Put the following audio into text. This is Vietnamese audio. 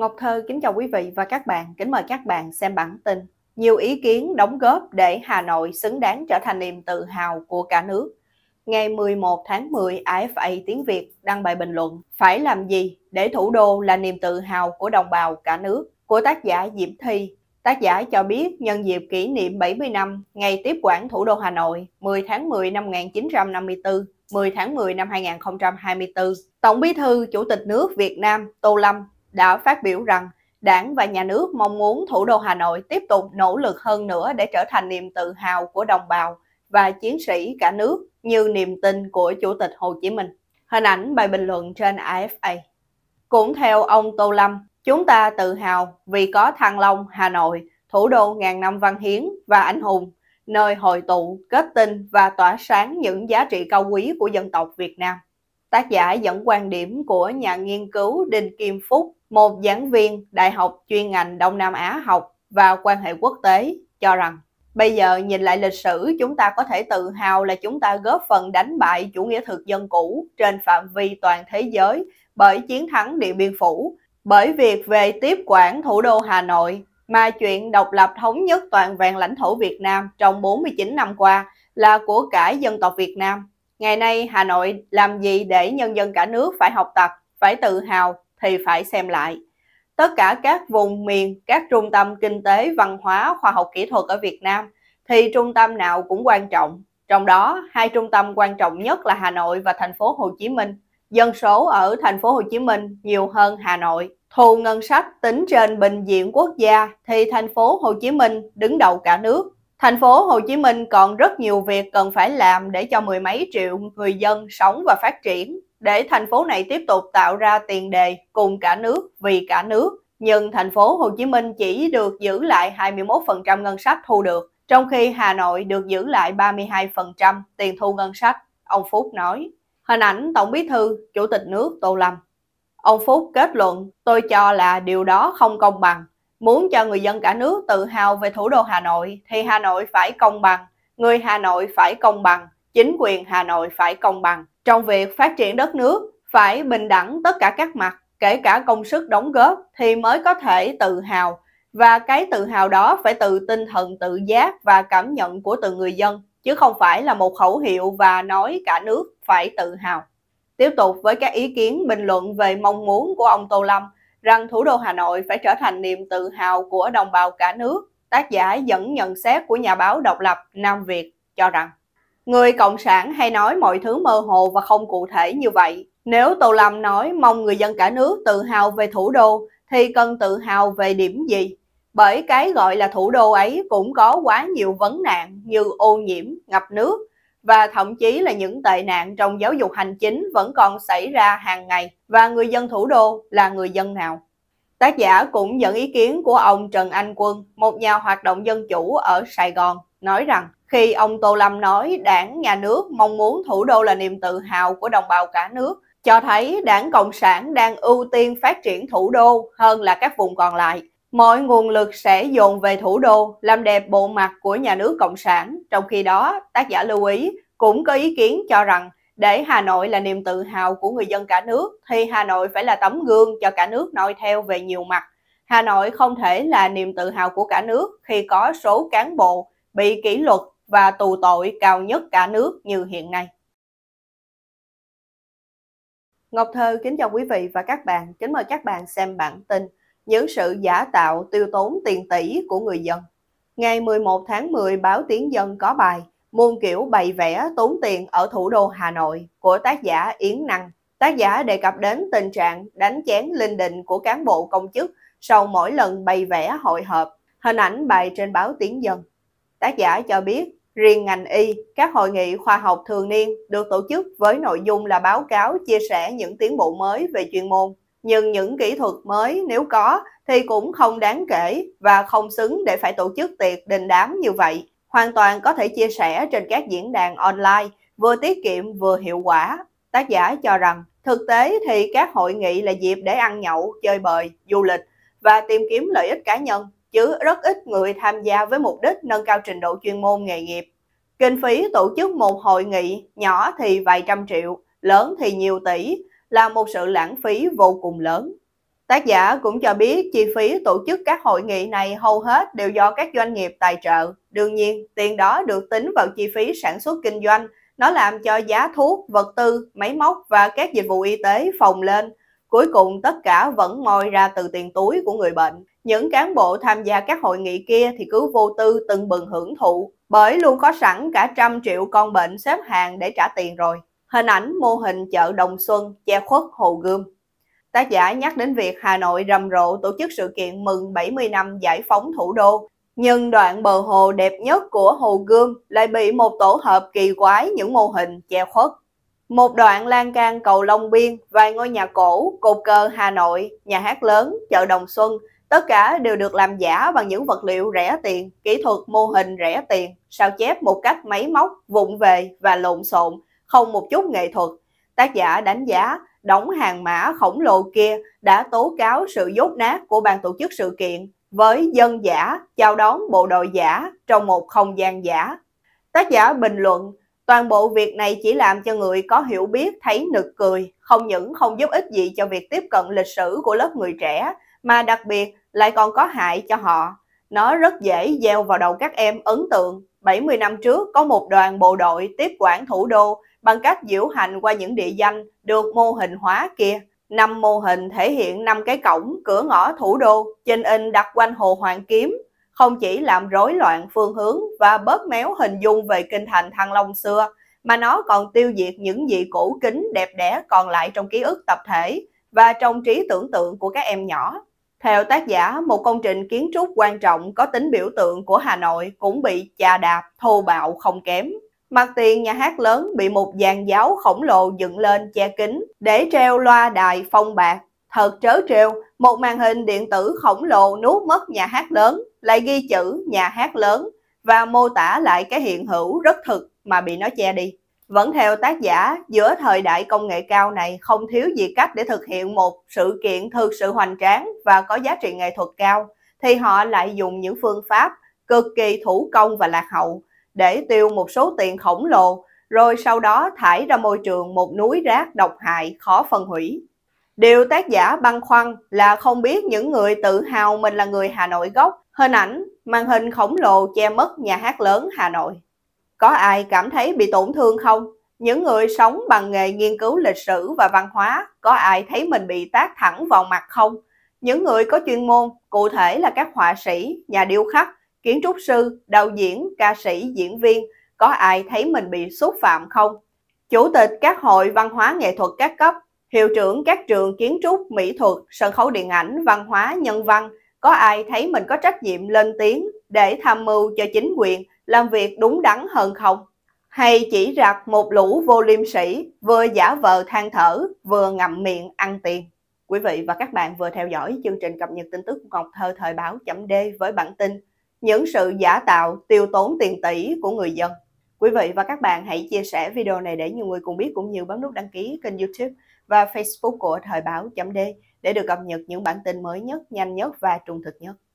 Ngọc Thơ kính chào quý vị và các bạn, kính mời các bạn xem bản tin. Nhiều ý kiến đóng góp để Hà Nội xứng đáng trở thành niềm tự hào của cả nước. Ngày 11 tháng 10, AFA Tiếng Việt đăng bài bình luận Phải làm gì để thủ đô là niềm tự hào của đồng bào cả nước của tác giả Diễm Thi. Tác giả cho biết nhân dịp kỷ niệm 70 năm ngày tiếp quản thủ đô Hà Nội 10 tháng 10 năm 1954, 10 tháng 10 năm 2024, Tổng bí thư Chủ tịch nước Việt Nam Tô Lâm đã phát biểu rằng Đảng và nhà nước mong muốn thủ đô Hà Nội tiếp tục nỗ lực hơn nữa để trở thành niềm tự hào của đồng bào và chiến sĩ cả nước như niềm tin của Chủ tịch Hồ Chí Minh. Hình ảnh bài bình luận trên AFA. Cũng theo ông Tô Lâm, chúng ta tự hào vì có Thăng Long, Hà Nội, thủ đô ngàn năm văn hiến và anh hùng, nơi hội tụ, kết tinh và tỏa sáng những giá trị cao quý của dân tộc Việt Nam. Tác giả dẫn quan điểm của nhà nghiên cứu Đinh Kim Phúc, một giảng viên Đại học chuyên ngành Đông Nam Á học và quan hệ quốc tế, cho rằng Bây giờ nhìn lại lịch sử, chúng ta có thể tự hào là chúng ta góp phần đánh bại chủ nghĩa thực dân cũ trên phạm vi toàn thế giới bởi chiến thắng Điện Biên Phủ, bởi việc về tiếp quản thủ đô Hà Nội, mà chuyện độc lập thống nhất toàn vẹn lãnh thổ Việt Nam trong 49 năm qua là của cả dân tộc Việt Nam. Ngày nay Hà Nội làm gì để nhân dân cả nước phải học tập, phải tự hào thì phải xem lại. Tất cả các vùng miền, các trung tâm kinh tế, văn hóa, khoa học kỹ thuật ở Việt Nam thì trung tâm nào cũng quan trọng. Trong đó, hai trung tâm quan trọng nhất là Hà Nội và thành phố Hồ Chí Minh. Dân số ở thành phố Hồ Chí Minh nhiều hơn Hà Nội. Thu ngân sách tính trên bệnh viện quốc gia thì thành phố Hồ Chí Minh đứng đầu cả nước Thành phố Hồ Chí Minh còn rất nhiều việc cần phải làm để cho mười mấy triệu người dân sống và phát triển, để thành phố này tiếp tục tạo ra tiền đề cùng cả nước vì cả nước. Nhưng thành phố Hồ Chí Minh chỉ được giữ lại 21% ngân sách thu được, trong khi Hà Nội được giữ lại 32% tiền thu ngân sách, ông Phúc nói. Hình ảnh Tổng Bí thư, Chủ tịch nước Tô Lâm. Ông Phúc kết luận, tôi cho là điều đó không công bằng. Muốn cho người dân cả nước tự hào về thủ đô Hà Nội thì Hà Nội phải công bằng, người Hà Nội phải công bằng, chính quyền Hà Nội phải công bằng. Trong việc phát triển đất nước phải bình đẳng tất cả các mặt, kể cả công sức đóng góp thì mới có thể tự hào và cái tự hào đó phải từ tinh thần tự giác và cảm nhận của từng người dân chứ không phải là một khẩu hiệu và nói cả nước phải tự hào. Tiếp tục với các ý kiến bình luận về mong muốn của ông Tô Lâm rằng thủ đô Hà Nội phải trở thành niềm tự hào của đồng bào cả nước, tác giả dẫn nhận xét của nhà báo độc lập Nam Việt cho rằng Người Cộng sản hay nói mọi thứ mơ hồ và không cụ thể như vậy. Nếu Tô Lâm nói mong người dân cả nước tự hào về thủ đô thì cần tự hào về điểm gì? Bởi cái gọi là thủ đô ấy cũng có quá nhiều vấn nạn như ô nhiễm, ngập nước, và thậm chí là những tệ nạn trong giáo dục hành chính vẫn còn xảy ra hàng ngày và người dân thủ đô là người dân nào. Tác giả cũng dẫn ý kiến của ông Trần Anh Quân, một nhà hoạt động dân chủ ở Sài Gòn, nói rằng khi ông Tô Lâm nói đảng, nhà nước mong muốn thủ đô là niềm tự hào của đồng bào cả nước, cho thấy đảng Cộng sản đang ưu tiên phát triển thủ đô hơn là các vùng còn lại Mọi nguồn lực sẽ dồn về thủ đô làm đẹp bộ mặt của nhà nước Cộng sản. Trong khi đó, tác giả lưu ý cũng có ý kiến cho rằng để Hà Nội là niềm tự hào của người dân cả nước thì Hà Nội phải là tấm gương cho cả nước noi theo về nhiều mặt. Hà Nội không thể là niềm tự hào của cả nước khi có số cán bộ bị kỷ luật và tù tội cao nhất cả nước như hiện nay. Ngọc Thơ kính chào quý vị và các bạn, kính mời các bạn xem bản tin những sự giả tạo tiêu tốn tiền tỷ của người dân. Ngày 11 tháng 10, báo Tiếng Dân có bài Muôn kiểu bày vẽ tốn tiền ở thủ đô Hà Nội của tác giả Yến Năng. Tác giả đề cập đến tình trạng đánh chén linh đình của cán bộ công chức sau mỗi lần bày vẽ hội họp, hình ảnh bài trên báo Tiếng Dân. Tác giả cho biết, riêng ngành y, các hội nghị khoa học thường niên được tổ chức với nội dung là báo cáo chia sẻ những tiến bộ mới về chuyên môn nhưng những kỹ thuật mới nếu có thì cũng không đáng kể và không xứng để phải tổ chức tiệc đình đám như vậy. Hoàn toàn có thể chia sẻ trên các diễn đàn online, vừa tiết kiệm vừa hiệu quả. Tác giả cho rằng, thực tế thì các hội nghị là dịp để ăn nhậu, chơi bời, du lịch và tìm kiếm lợi ích cá nhân, chứ rất ít người tham gia với mục đích nâng cao trình độ chuyên môn nghề nghiệp. Kinh phí tổ chức một hội nghị nhỏ thì vài trăm triệu, lớn thì nhiều tỷ, là một sự lãng phí vô cùng lớn. Tác giả cũng cho biết chi phí tổ chức các hội nghị này hầu hết đều do các doanh nghiệp tài trợ. Đương nhiên, tiền đó được tính vào chi phí sản xuất kinh doanh. Nó làm cho giá thuốc, vật tư, máy móc và các dịch vụ y tế phòng lên. Cuối cùng tất cả vẫn moi ra từ tiền túi của người bệnh. Những cán bộ tham gia các hội nghị kia thì cứ vô tư từng bừng hưởng thụ, bởi luôn có sẵn cả trăm triệu con bệnh xếp hàng để trả tiền rồi. Hình ảnh mô hình chợ Đồng Xuân che khuất Hồ Gươm. Tác giả nhắc đến việc Hà Nội rầm rộ tổ chức sự kiện mừng 70 năm giải phóng thủ đô, nhưng đoạn bờ hồ đẹp nhất của Hồ Gươm lại bị một tổ hợp kỳ quái những mô hình che khuất. Một đoạn lan can cầu Long Biên, vài ngôi nhà cổ, cột cờ Hà Nội, nhà hát lớn, chợ Đồng Xuân, tất cả đều được làm giả bằng những vật liệu rẻ tiền, kỹ thuật mô hình rẻ tiền, sao chép một cách máy móc, vụng về và lộn xộn, không một chút nghệ thuật. Tác giả đánh giá đóng hàng mã khổng lồ kia đã tố cáo sự dốt nát của ban tổ chức sự kiện với dân giả chào đón bộ đội giả trong một không gian giả. Tác giả bình luận, toàn bộ việc này chỉ làm cho người có hiểu biết thấy nực cười, không những không giúp ích gì cho việc tiếp cận lịch sử của lớp người trẻ, mà đặc biệt lại còn có hại cho họ. Nó rất dễ gieo vào đầu các em ấn tượng 70 năm trước có một đoàn bộ đội tiếp quản thủ đô bằng cách diễu hành qua những địa danh được mô hình hóa kia. Năm mô hình thể hiện năm cái cổng, cửa ngõ thủ đô, trên in đặt quanh hồ Hoàng Kiếm, không chỉ làm rối loạn phương hướng và bớt méo hình dung về kinh thành Thăng Long xưa, mà nó còn tiêu diệt những gì cổ kính đẹp đẽ còn lại trong ký ức tập thể và trong trí tưởng tượng của các em nhỏ. Theo tác giả, một công trình kiến trúc quan trọng có tính biểu tượng của Hà Nội cũng bị chà đạp thô bạo không kém. Mặt tiền nhà hát lớn bị một dàn giáo khổng lồ dựng lên che kính để treo loa đài phong bạc. Thật trớ trêu, một màn hình điện tử khổng lồ nuốt mất nhà hát lớn, lại ghi chữ nhà hát lớn và mô tả lại cái hiện hữu rất thực mà bị nó che đi. Vẫn theo tác giả, giữa thời đại công nghệ cao này không thiếu gì cách để thực hiện một sự kiện thực sự hoành tráng và có giá trị nghệ thuật cao, thì họ lại dùng những phương pháp cực kỳ thủ công và lạc hậu để tiêu một số tiền khổng lồ, rồi sau đó thải ra môi trường một núi rác độc hại khó phân hủy. Điều tác giả băn khoăn là không biết những người tự hào mình là người Hà Nội gốc, hình ảnh, màn hình khổng lồ che mất nhà hát lớn Hà Nội. Có ai cảm thấy bị tổn thương không? Những người sống bằng nghề nghiên cứu lịch sử và văn hóa, có ai thấy mình bị tác thẳng vào mặt không? Những người có chuyên môn, cụ thể là các họa sĩ, nhà điêu khắc, kiến trúc sư, đạo diễn, ca sĩ, diễn viên, có ai thấy mình bị xúc phạm không? Chủ tịch các hội văn hóa nghệ thuật các cấp, hiệu trưởng các trường kiến trúc, mỹ thuật, sân khấu điện ảnh, văn hóa, nhân văn, có ai thấy mình có trách nhiệm lên tiếng để tham mưu cho chính quyền làm việc đúng đắn hơn không? Hay chỉ rạc một lũ vô liêm sĩ vừa giả vờ than thở vừa ngậm miệng ăn tiền? Quý vị và các bạn vừa theo dõi chương trình cập nhật tin tức của Ngọc Thơ Thời báo chấm D với bản tin những sự giả tạo tiêu tốn tiền tỷ của người dân. Quý vị và các bạn hãy chia sẻ video này để nhiều người cùng biết cũng như bấm nút đăng ký kênh YouTube và Facebook của Thời báo.d để được cập nhật những bản tin mới nhất, nhanh nhất và trung thực nhất.